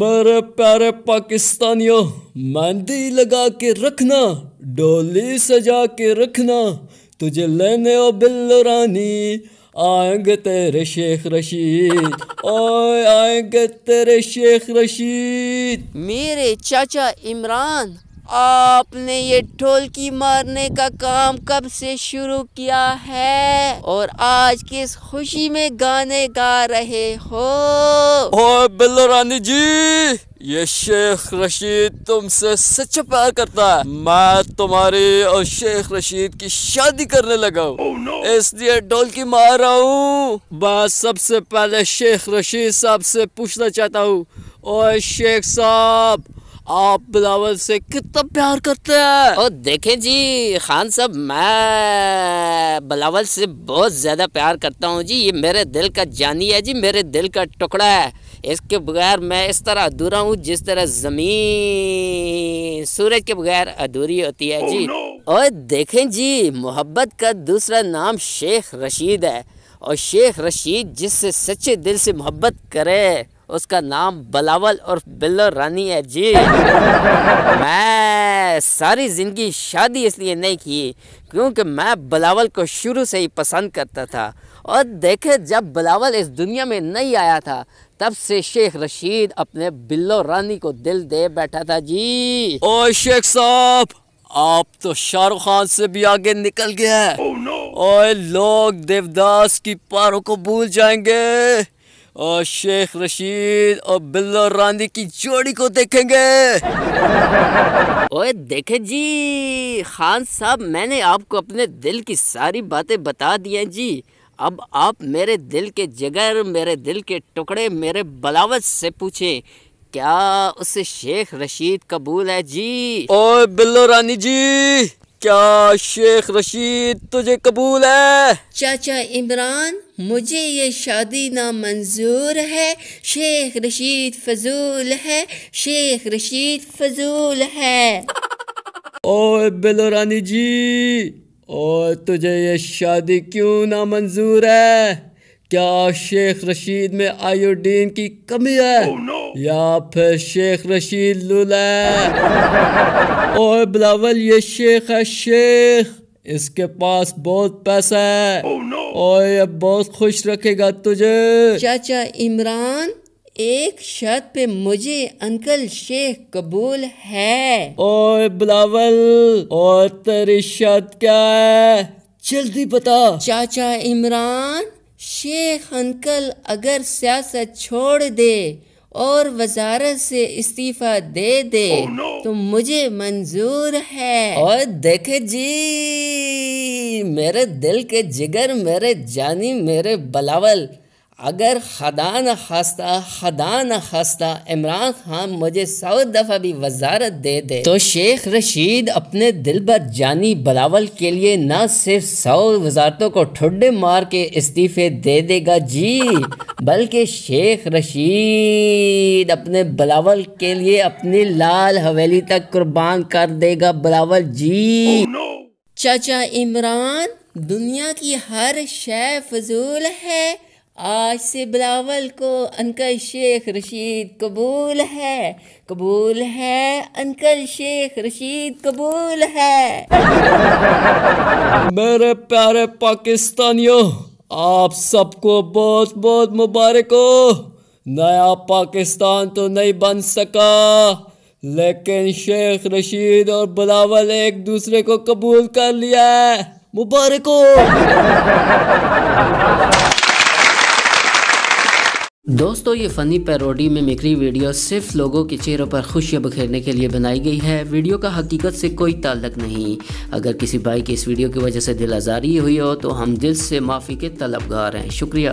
मेरे प्यारे पाकिस्तानियों मेहंदी लगा के रखना डोली सजा के रखना तुझे लेने ओ बिल्ल रानी आएंगे तेरे शेख रशीद ओए आएंगे तेरे शेख रशीद मेरे चाचा इमरान आपने ये ढोलकी मारने का काम कब से शुरू किया है और आज किस खुशी में गाने गा रहे हो ओ बिल्लो रानी जी ये शेख रशीद तुमसे सच प्यार करता है मैं तुम्हारी और शेख रशीद की शादी करने लगा हूँ oh, इसलिए ढोलकी मार रहा हूँ बस सबसे पहले शेख रशीद साहब से पूछना चाहता हूँ ओ शेख साहब आप बिलावल से कितना प्यार करते हैं और देखें जी खान साहब मैं बिलावल से बहुत ज़्यादा प्यार करता हूँ जी ये मेरे दिल का जानी है जी मेरे दिल का टुकड़ा है इसके बगैर मैं इस तरह अधूरा हूँ जिस तरह ज़मीन सूरज के बगैर अधूरी होती है जी oh no. और देखें जी मोहब्बत का दूसरा नाम शेख रशीद है और शेख रशीद जिससे सच्चे दिल से मोहब्बत करे उसका नाम बलावल और बिल्लो रानी है जी मैं सारी ज़िंदगी शादी इसलिए नहीं की क्योंकि मैं बलावल को शुरू से ही पसंद करता था और देखे जब बलावल इस दुनिया में नहीं आया था तब से शेख रशीद अपने बिल्लो रानी को दिल दे बैठा था जी ओ शेख साहब आप तो शाहरुख खान से भी आगे निकल गया है oh, no. लोग देवदास की पारों को भूल जाएंगे और शेख रशीद और बिल्लो रानी की जोड़ी को देखेंगे ओए देखे जी खान साहब मैंने आपको अपने दिल की सारी बातें बता दी हैं जी अब आप मेरे दिल के जगर मेरे दिल के टुकड़े मेरे बलावत से पूछें क्या उसे शेख रशीद कबूल है जी ओए बिल्लो रानी जी क्या शेख रशीद तुझे कबूल है चाचा इमरान मुझे ये शादी ना मंजूर है शेख रशीद फजूल है शेख रशीद फजूल है ओ बिलो रानी जी और तुझे ये शादी क्यों ना मंजूर है क्या शेख रशीद में आयोडीन की कमी है oh, no. या फिर शेख रशीद लुला और बिलावल ये शेख है शेख इसके पास बहुत पैसा है oh, no. ये बहुत खुश रखेगा तुझे चाचा इमरान एक शर्त पे मुझे अंकल शेख कबूल है और बिलावल और तेरी शर्त क्या है जल्दी बता चाचा इमरान शेख अंकल अगर सियासत छोड़ दे और वजारत से इस्तीफा दे दे oh, no. तो मुझे मंजूर है और देखे जी मेरे दिल के जिगर मेरे जानी मेरे बलावल अगर खदा न खास्ता खदा न खास्ता इमरान खान मुझे सौ दफ़ा भी वजारत दे दे तो शेख रशीद अपने दिल भर जानी बलावल के लिए न सिर्फ सौ वजारतों को ठुडे मार के इस्तीफ़े दे देगा जी बल्कि शेख रशीद अपने बलावल के लिए अपनी लाल हवेली तक कुर्बान कर देगा बलावल जी oh, no. चाचा इमरान दुनिया की हर शे फजूल है आज से बिलावल को अंकल शेख रशीद कबूल है कबूल है अंकल शेख रशीद कबूल है मेरे प्यारे पाकिस्तानियों आप सबको बहुत बहुत मुबारक हो नया पाकिस्तान तो नहीं बन सका लेकिन शेख रशीद और बिलावल एक दूसरे को कबूल कर लिया है मुबारक हो दोस्तों ये फ़नी पैरोडी में मिक्री वीडियो सिर्फ लोगों के चेहरों पर खुशियाँ बखेरने के लिए बनाई गई है वीडियो का हकीकत से कोई ताल्लुक नहीं अगर किसी भाई की इस वीडियो की वजह से दिल आज़ारी हुई हो तो हम दिल से माफ़ी के तलबगार हैं शुक्रिया